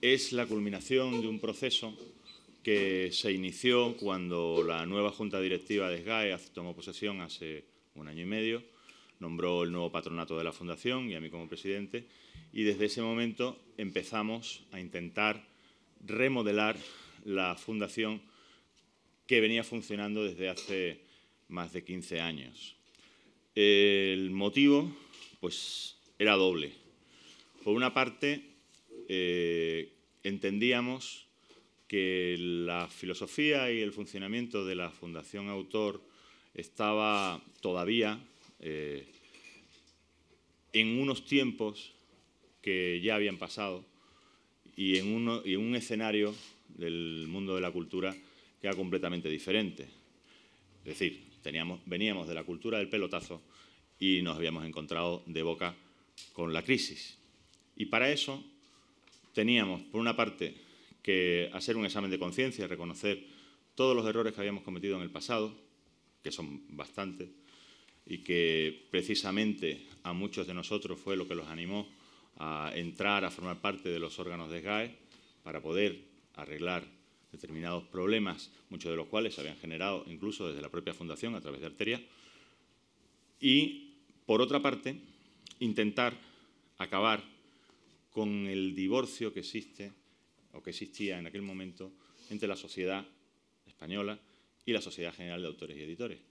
es la culminación de un proceso que se inició cuando la nueva Junta Directiva de SGAE tomó posesión hace un año y medio, nombró el nuevo patronato de la Fundación y a mí como presidente, y desde ese momento empezamos a intentar remodelar la Fundación que venía funcionando desde hace más de 15 años. El motivo pues, era doble. Por una parte, eh, entendíamos que la filosofía y el funcionamiento de la Fundación Autor estaba todavía eh, en unos tiempos que ya habían pasado y en, un escenario del mundo de la cultura que era completamente diferente. Es decir, veníamos de la cultura del pelotazo y nos habíamos encontrado de boca con la crisis. Y para eso teníamos, por una parte, que hacer un examen de conciencia, reconocer todos los errores que habíamos cometido en el pasado, que son bastantes, y que precisamente a muchos de nosotros fue lo que los animó a entrar a formar parte de los órganos de SGAE para poder arreglar determinados problemas, muchos de los cuales se habían generado incluso desde la propia fundación a través de Arteria. Y, por otra parte, intentar acabar con el divorcio que existe o que existía en aquel momento entre la sociedad española y la Sociedad General de Autores y Editores.